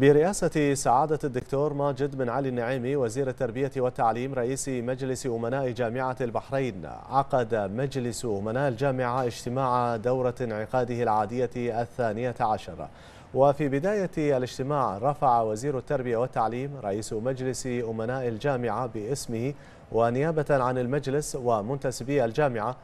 برئاسة سعادة الدكتور ماجد بن علي النعيمي وزير التربية والتعليم رئيس مجلس أمناء جامعة البحرين عقد مجلس أمناء الجامعة اجتماع دورة انعقاده العادية الثانية عشر وفي بداية الاجتماع رفع وزير التربية والتعليم رئيس مجلس أمناء الجامعة باسمه ونيابة عن المجلس ومنتسبي الجامعة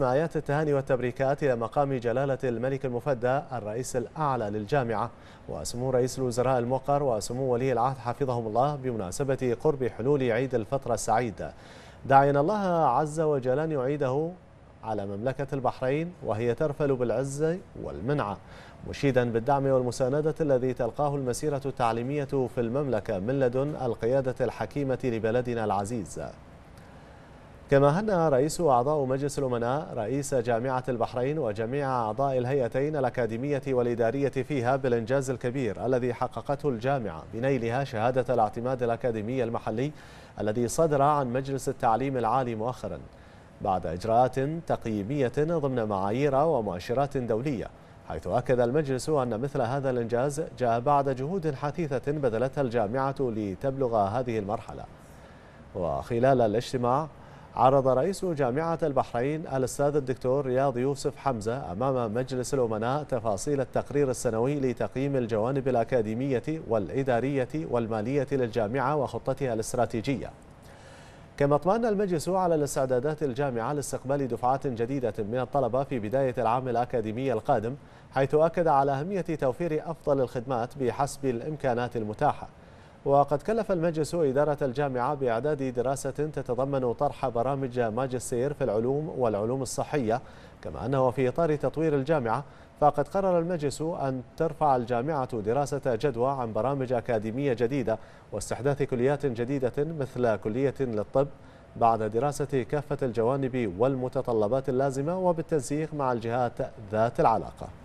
آيات التهاني والتبريكات إلى مقام جلالة الملك المفدى الرئيس الأعلى للجامعة وسمو رئيس الوزراء الموقر وسمو ولي العهد حفظهم الله بمناسبة قرب حلول عيد الفطر السعيد داعيا الله عز وجل أن يعيده على مملكة البحرين وهي ترفل بالعزة والمنعة مشيدا بالدعم والمساندة الذي تلقاه المسيرة التعليمية في المملكة من لدن القيادة الحكيمة لبلدنا العزيز كما هنأ رئيس أعضاء مجلس الأمناء رئيس جامعة البحرين وجميع أعضاء الهيئتين الأكاديمية والإدارية فيها بالإنجاز الكبير الذي حققته الجامعة بنيلها شهادة الاعتماد الأكاديمي المحلي الذي صدر عن مجلس التعليم العالي مؤخراً بعد إجراءات تقييمية ضمن معايير ومؤشرات دولية حيث أكد المجلس أن مثل هذا الإنجاز جاء بعد جهود حثيثة بذلتها الجامعة لتبلغ هذه المرحلة وخلال الاجتماع عرض رئيس جامعة البحرين الأستاذ الدكتور رياض يوسف حمزة أمام مجلس الأمناء تفاصيل التقرير السنوي لتقييم الجوانب الأكاديمية والإدارية والمالية للجامعة وخطتها الاستراتيجية كما اطمأن المجلس على الاستعدادات الجامعة لاستقبال دفعات جديدة من الطلبة في بداية العام الأكاديمي القادم حيث أكد على أهمية توفير أفضل الخدمات بحسب الإمكانات المتاحة وقد كلف المجلس إدارة الجامعة بإعداد دراسة تتضمن طرح برامج ماجستير في العلوم والعلوم الصحية كما أنه في إطار تطوير الجامعة فقد قرر المجلس أن ترفع الجامعة دراسة جدوى عن برامج أكاديمية جديدة واستحداث كليات جديدة مثل كلية للطب بعد دراسة كافة الجوانب والمتطلبات اللازمة وبالتنسيق مع الجهات ذات العلاقة